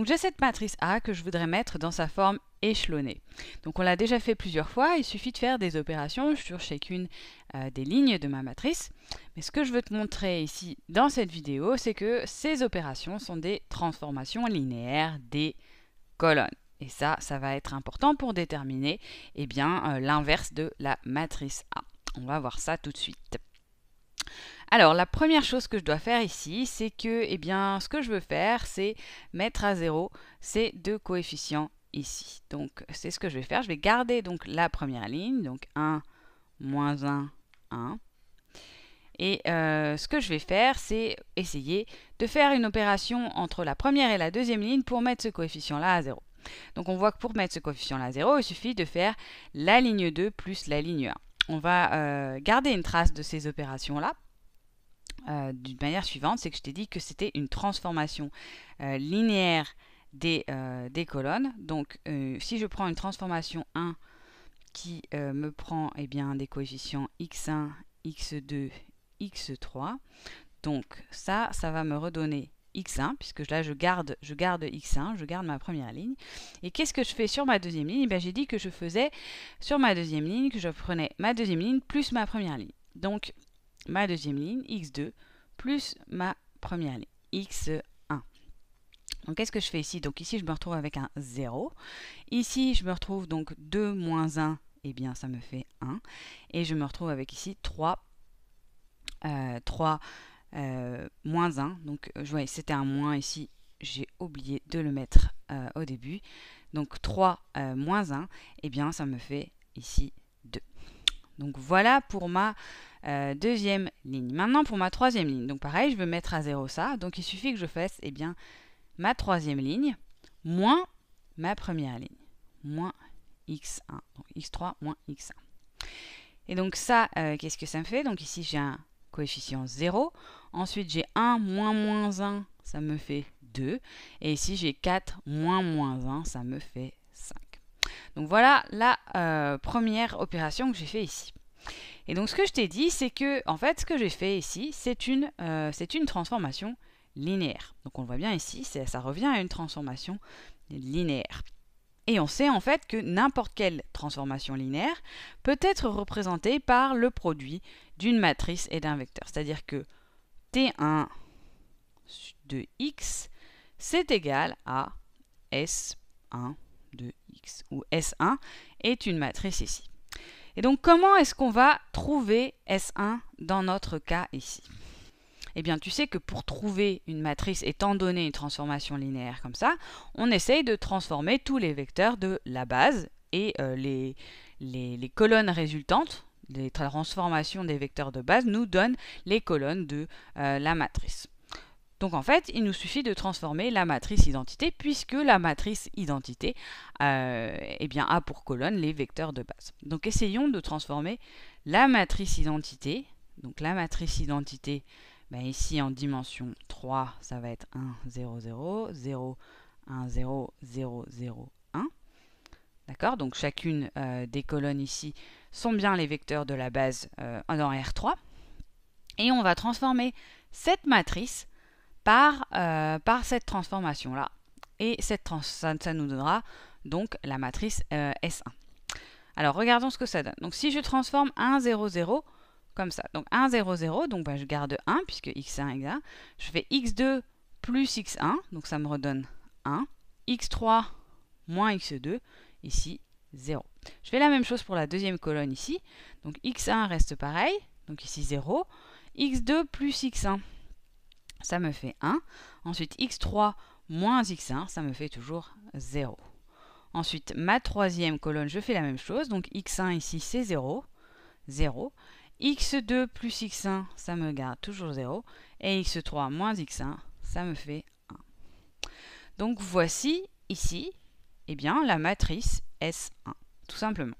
Donc j'ai cette matrice A que je voudrais mettre dans sa forme échelonnée. Donc on l'a déjà fait plusieurs fois, il suffit de faire des opérations sur chacune euh, des lignes de ma matrice. Mais ce que je veux te montrer ici dans cette vidéo, c'est que ces opérations sont des transformations linéaires des colonnes. Et ça, ça va être important pour déterminer eh bien, euh, l'inverse de la matrice A. On va voir ça tout de suite. Alors la première chose que je dois faire ici, c'est que eh bien, ce que je veux faire, c'est mettre à zéro ces deux coefficients ici. Donc c'est ce que je vais faire. Je vais garder donc la première ligne, donc 1, moins 1, 1. Et euh, ce que je vais faire, c'est essayer de faire une opération entre la première et la deuxième ligne pour mettre ce coefficient-là à 0. Donc on voit que pour mettre ce coefficient-là à 0, il suffit de faire la ligne 2 plus la ligne 1. On va euh, garder une trace de ces opérations-là euh, d'une manière suivante, c'est que je t'ai dit que c'était une transformation euh, linéaire des, euh, des, colonnes. Donc si je prends une transformation 1 qui me prend eh bien, des coefficients x1, x2, x3, donc ça, ça va me redonner x1, puisque là je garde, je garde x1, je garde ma première ligne. Et qu'est-ce que je fais sur ma deuxième ligne eh J'ai dit que je faisais sur ma deuxième ligne, que je prenais ma deuxième ligne plus ma première ligne. Donc ma deuxième ligne, x2, plus ma première ligne, x1. Donc qu'est-ce que je fais ici Donc ici je me retrouve avec un 0. Ici je me retrouve donc 2 moins 1, et eh bien ça me fait 1. Et je me retrouve avec ici 3, 3 euh, euh, moins 1. Donc euh, je voyez, c'était un moins ici, j'ai oublié de le mettre au début. Donc 3 moins 1, et eh bien ça me fait ici 2. Donc voilà pour ma euh, deuxième ligne. Maintenant pour ma troisième ligne, donc pareil, je veux mettre à zéro ça, donc il suffit que je fasse eh bien, ma troisième ligne moins ma première ligne, moins x1, donc x3 moins x1. Et donc ça, euh, qu'est-ce que ça me fait Donc ici j'ai un coefficient 0, ensuite j'ai 1 moins moins 1, ça me fait 2, et ici j'ai 4 moins moins 1, ça me fait 5. Donc voilà la euh, première opération que j'ai fait ici. Et donc ce que je t'ai dit, c'est que en fait ce que j'ai fait ici, c'est une, euh, une transformation linéaire. Donc on le voit bien ici, ça revient à une transformation linéaire. Et on sait en fait que n'importe quelle transformation linéaire peut être représentée par le produit d'une matrice et d'un vecteur. C'est-à-dire que T1 de x, c'est égal à S1 de x, où S1 est une matrice ici. Et donc comment est-ce qu'on va trouver S1 dans notre cas ici eh bien, tu sais que pour trouver une matrice étant donné une transformation linéaire comme ça, on essaye de transformer tous les vecteurs de la base et euh, les, colonnes résultantes, les transformations des vecteurs de base nous donnent les colonnes de euh, la matrice. Donc en fait, il nous suffit de transformer la matrice identité puisque la matrice identité euh, eh bien, a pour colonne les vecteurs de base. Donc essayons de transformer la matrice identité. Donc la matrice identité, ben, ici en dimension 3, ça va être 1, 0, 0, 0, 1, 0, 0, 0, 1. D'accord Donc chacune euh, des colonnes ici sont bien les vecteurs de la base euh, dans R3. Et on va transformer cette matrice euh, par, cette transformation-là. Et cette ça, nous donnera donc la matrice euh, S1. Alors regardons ce que ça donne. Donc si je transforme 1, 0, 0, comme ça. Donc 1, 0, 0, donc bah, je garde 1 puisque x1, est là, Je fais x2 plus x1, donc ça me redonne 1. x3 moins x2, ici 0. Je fais la même chose pour la deuxième colonne ici. Donc x1 reste pareil, donc ici 0. x2 plus x1, ça me fait 1. Ensuite, x3 moins x1, ça me fait toujours 0. Ensuite, ma troisième colonne, je fais la même chose. Donc x1 ici, c'est 0. 0. x2 plus x1, ça me garde toujours 0. Et x3 moins x1, ça me fait 1. Donc voici ici eh bien, la matrice S1, tout simplement.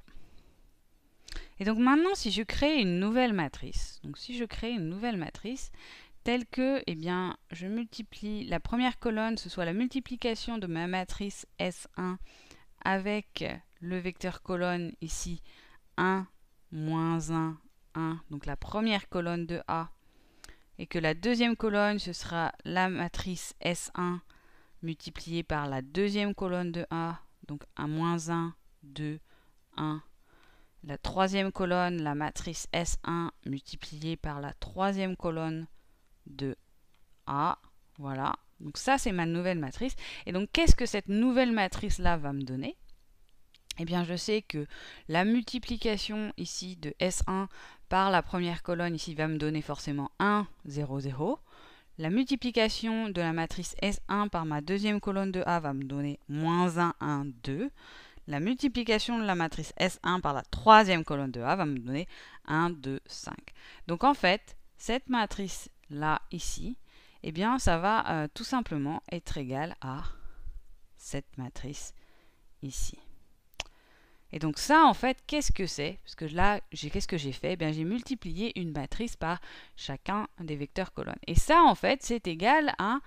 Et donc maintenant, si je crée une nouvelle matrice, donc si je crée une nouvelle matrice, telle que eh bien, je multiplie la première colonne, ce soit la multiplication de ma matrice S1 avec le vecteur colonne ici 1, moins 1, 1, donc la première colonne de A, et que la deuxième colonne, ce sera la matrice S1 multipliée par la deuxième colonne de A, donc 1, moins 1, 2, 1. La troisième colonne, la matrice S1 multipliée par la troisième colonne de A. Voilà. Donc ça, c'est ma nouvelle matrice. Et donc, qu'est-ce que cette nouvelle matrice-là va me donner Eh bien, je sais que la multiplication ici de S1 par la première colonne ici va me donner forcément 1, 0, 0. La multiplication de la matrice S1 par ma deuxième colonne de A va me donner moins 1, 1, 2. La multiplication de la matrice S1 par la troisième colonne de A va me donner 1, 2, 5. Donc en fait, cette matrice là, ici, eh bien ça va euh, tout simplement être égal à cette matrice ici. Et donc ça, en fait, qu'est-ce que c'est Parce que là, qu'est-ce que j'ai fait eh Bien, j'ai multiplié une matrice par chacun des vecteurs colonnes. Et ça, en fait, c'est égal à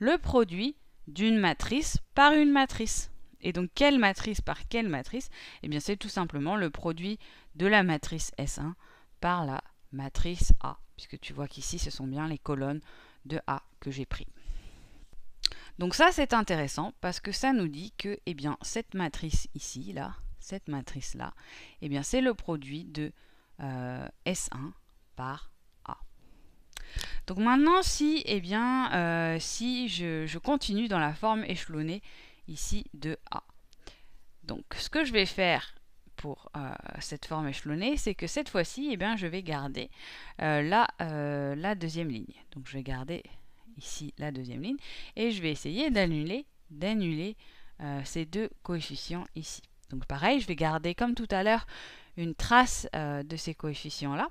le produit d'une matrice par une matrice. Et donc, quelle matrice par quelle matrice Eh bien, c'est tout simplement le produit de la matrice S1 par la matrice A puisque tu vois qu'ici ce sont bien les colonnes de A que j'ai pris. Donc ça c'est intéressant parce que ça nous dit que eh bien, cette matrice ici, là, cette matrice là, eh bien c'est le produit de euh, S1 par A. Donc maintenant si, eh bien, euh, si je continue dans la forme échelonnée ici de A. Donc ce que je vais faire pour euh, cette forme échelonnée, c'est que cette fois-ci, eh bien, je vais garder euh, la, euh, la, deuxième ligne. Donc je vais garder ici la deuxième ligne et je vais essayer d'annuler d'annuler ces deux coefficients ici. Donc pareil, je vais garder comme tout à l'heure une trace de ces coefficients-là.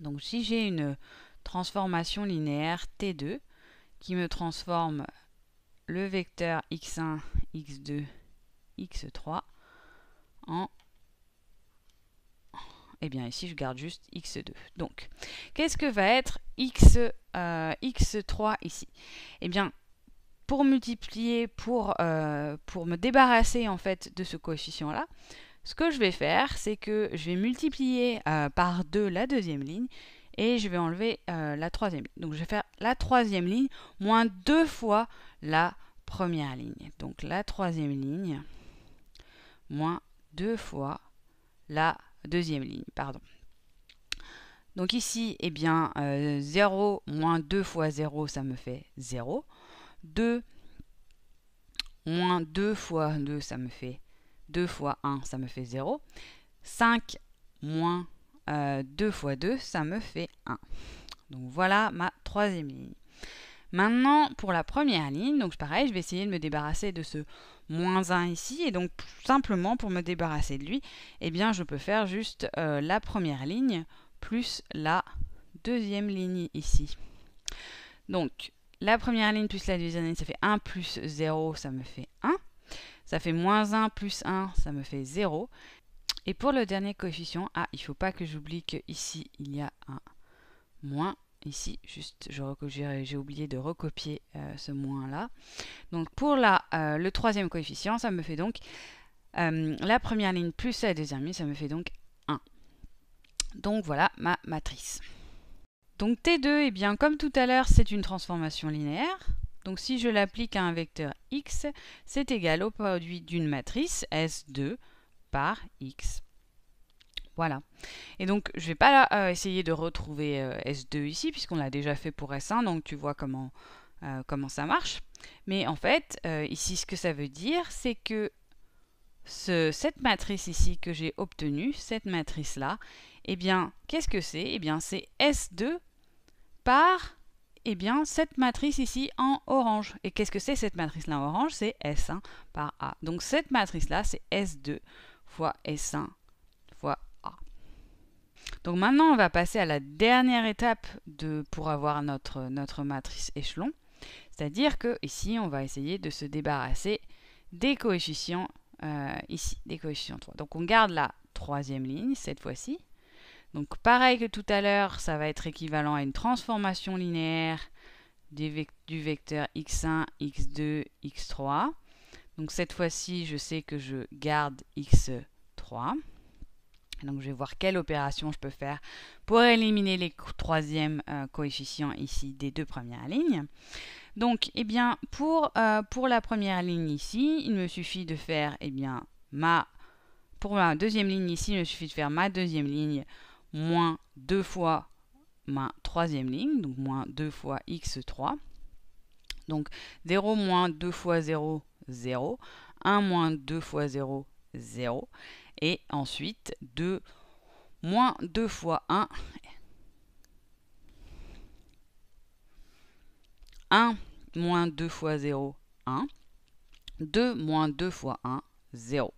Donc si j'ai une transformation linéaire T2 qui me transforme le vecteur x1, x2, x3 et eh bien ici je garde juste x2. Donc, qu'est-ce que va être x, euh, x3 ici Eh bien, pour multiplier, pour, euh, pour me débarrasser en fait de ce coefficient-là, ce que je vais faire, c'est que je vais multiplier euh, par 2 la deuxième ligne et je vais enlever la troisième ligne. Donc je vais faire la troisième ligne moins deux fois la première ligne. Donc la troisième ligne moins deux fois la deuxième ligne. Pardon. Donc ici, eh bien, 0 euh, moins 2 fois 0, ça me fait 0. 2 moins 2 fois 2, ça me fait 2 fois 1, ça me fait 0. 5 moins 2 euh, fois 2, ça me fait 1. Donc voilà ma troisième ligne. Maintenant, pour la première ligne, donc pareil, je vais essayer de me débarrasser de ce moins 1 ici, et donc simplement pour me débarrasser de lui, eh bien je peux faire juste euh, la première ligne plus la deuxième ligne ici. Donc la première ligne plus la deuxième ligne, ça fait 1 plus 0, ça me fait 1. Ça fait moins 1 plus 1, ça me fait 0. Et pour le dernier coefficient, ah, il ne faut pas que j'oublie qu'ici, il y a un moins ici juste j'ai oublié de recopier euh, ce moins là donc pour euh, le troisième coefficient ça me fait donc euh, la première ligne plus la deuxième ligne ça me fait donc 1 donc voilà ma matrice donc T2 et eh bien comme tout à l'heure c'est une transformation linéaire donc si je l'applique à un vecteur x c'est égal au produit d'une matrice S2 par x voilà. Et donc, je ne vais pas euh, essayer de retrouver euh, S2 ici, puisqu'on l'a déjà fait pour S1, donc tu vois comment, euh, comment ça marche. Mais en fait, ici, ce que ça veut dire, c'est que cette matrice ici que j'ai obtenue, cette matrice-là, eh bien, qu'est-ce que c'est Eh bien, c'est S2 par eh bien, cette matrice ici en orange. Et qu'est-ce que c'est cette matrice-là en orange C'est S1 par A. Donc cette matrice-là, c'est S2 fois S1 donc maintenant, on va passer à la dernière étape de, pour avoir notre, matrice échelon. C'est-à-dire que ici, on va essayer de se débarrasser des coefficients euh, ici, des coefficients 3. Donc on garde la troisième ligne cette fois-ci. Donc pareil que tout à l'heure, ça va être équivalent à une transformation linéaire du, du vecteur x1, x2, x3. Donc cette fois-ci, je sais que je garde x3. Donc je vais voir quelle opération je peux faire pour éliminer les troisièmes coefficient euh, coefficients ici des deux premières lignes. Donc eh bien pour, euh, pour, la première ligne ici, il me suffit de faire eh bien ma pour ma deuxième ligne ici, il me suffit de faire ma deuxième ligne moins 2 fois ma troisième ligne, donc moins 2 fois x3. Donc 0 moins 2 fois 0, 0. 1 moins 2 fois 0, 0. Et ensuite, 2 moins 2 fois 1. 1 moins 2 fois 0, 1. 2 moins 2 fois 1, 0.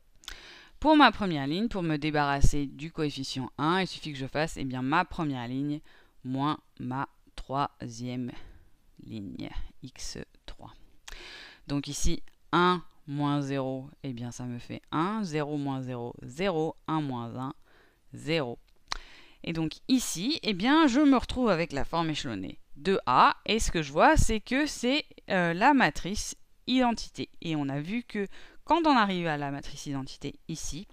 Pour ma première ligne, pour me débarrasser du coefficient 1, il suffit que je fasse eh bien, ma première ligne moins ma troisième ligne, x3. Donc ici, 1 moins 0, et eh bien ça me fait 1. 0 moins 0, 0. 1 moins 1, 0. Et donc ici, et eh bien je me retrouve avec la forme échelonnée de A. Et ce que je vois, c'est que c'est euh, la matrice identité. Et on a vu que quand on arrive à la matrice identité ici,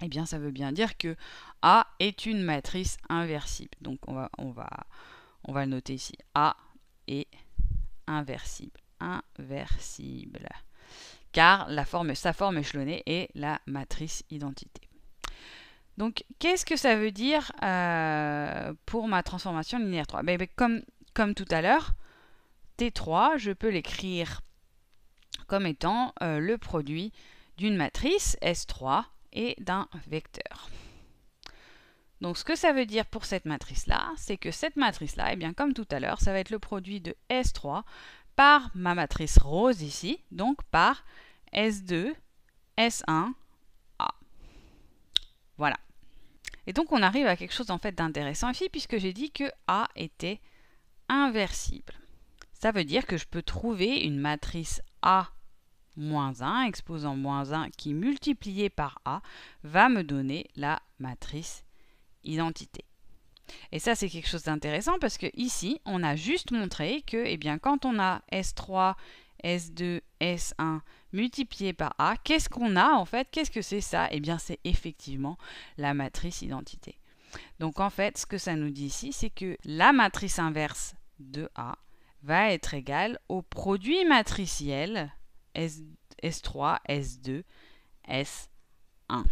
eh bien ça veut bien dire que A est une matrice inversible. Donc on va, on va, on va le noter ici. A est inversible. Inversible car la forme, sa forme échelonnée est la matrice identité. Donc, qu'est-ce que ça veut dire euh, pour ma transformation linéaire 3 ben, ben, comme, comme, tout à l'heure, T3, je peux l'écrire comme étant euh, le produit d'une matrice S3 et d'un vecteur. Donc, ce que ça veut dire pour cette matrice-là, c'est que cette matrice-là, eh bien, comme tout à l'heure, ça va être le produit de S3 par ma matrice rose ici, donc par S2, S1, A. Voilà. Et donc on arrive à quelque chose en fait d'intéressant ici puisque j'ai dit que A était inversible. Ça veut dire que je peux trouver une matrice A moins 1, exposant moins 1, qui multipliée par A va me donner la matrice identité. Et ça, c'est quelque chose d'intéressant parce que ici, on a juste montré que eh bien, quand on a S3, S2, S1 multiplié par A, qu'est-ce qu'on a en fait Qu'est-ce que c'est ça Eh bien, c'est effectivement la matrice identité. Donc en fait, ce que ça nous dit ici, c'est que la matrice inverse de A va être égale au produit matriciel S3, S2, S1.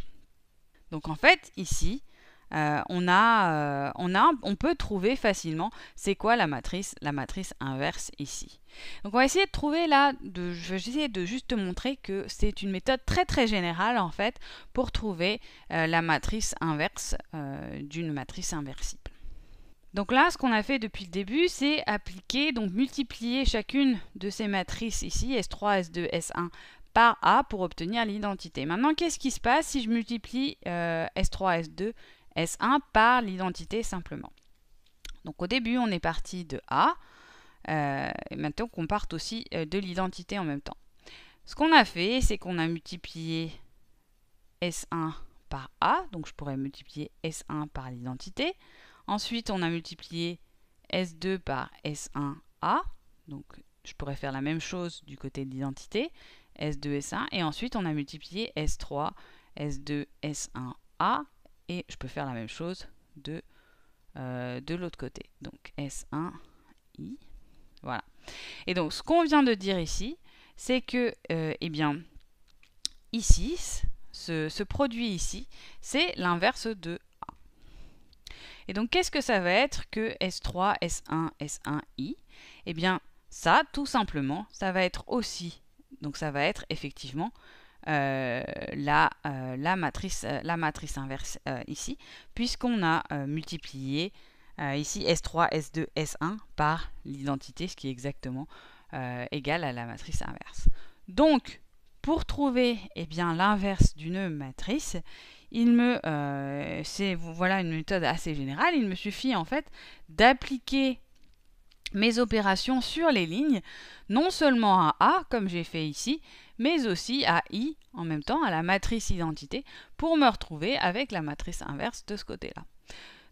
Donc en fait, ici, euh, euh, on, peut trouver facilement c'est quoi la matrice, la matrice inverse ici. Donc on va essayer de trouver là, je vais essayer de juste montrer que c'est une méthode très très générale en fait pour trouver euh, la matrice inverse d'une matrice inversible. Donc là, ce qu'on a fait depuis le début, c'est appliquer, donc multiplier chacune de ces matrices ici, S3, S2, S1, par A pour obtenir l'identité. Maintenant, qu'est-ce qui se passe si je multiplie S3, S2 S1 par l'identité simplement. Donc au début, on est parti de A, euh, et maintenant qu'on parte aussi euh, de l'identité en même temps. Ce qu'on a fait, c'est qu'on a multiplié S1 par A, donc je pourrais multiplier S1 par l'identité. Ensuite, on a multiplié S2 par S1A, donc je pourrais faire la même chose du côté de l'identité, S2, S1, et ensuite on a multiplié S3, S2, S1A et je peux faire la même chose de, euh, l'autre côté. Donc S1, I, voilà. Et donc ce qu'on vient de dire ici, c'est que, euh, eh bien, ici, ce, ce produit ici, c'est l'inverse de A. Et donc qu'est-ce que ça va être que S3, S1, S1, I Eh bien, ça, tout simplement, ça va être aussi, donc ça va être effectivement euh, euh, la, matrice, euh, la matrice inverse ici, puisqu'on a multiplié ici S3, S2, S1 par l'identité, ce qui est exactement égal à la matrice inverse. Donc, pour trouver eh bien l'inverse d'une matrice, il me, voilà une méthode assez générale, il me suffit en fait d'appliquer mes opérations sur les lignes, non seulement à A, comme j'ai fait ici, mais aussi à I, en même temps, à la matrice identité, pour me retrouver avec la matrice inverse de ce côté-là.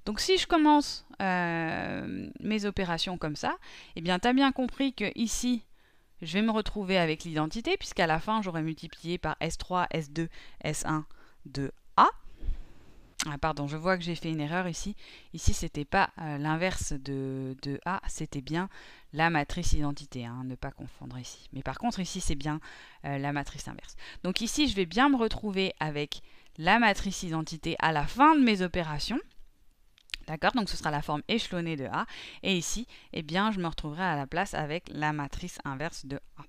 Donc si je commence euh, mes opérations comme ça, eh bien, tu as bien compris que ici, je vais me retrouver avec l'identité, puisqu'à la fin, j'aurai multiplié par S3, S2, S1 de A. Ah pardon, je vois que j'ai fait une erreur ici. Ici, c'était pas euh, l'inverse de, A, c'était bien la matrice identité, hein, ne pas confondre ici. Mais par contre, ici, c'est bien euh, la matrice inverse. Donc ici, je vais bien me retrouver avec la matrice identité à la fin de mes opérations. D'accord Donc ce sera la forme échelonnée de A. Et ici, eh bien, je me retrouverai à la place avec la matrice inverse de A.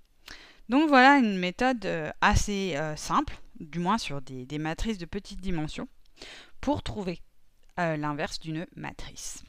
Donc voilà une méthode euh, assez simple, du moins sur des, matrices de petites dimension pour trouver euh, l'inverse d'une matrice.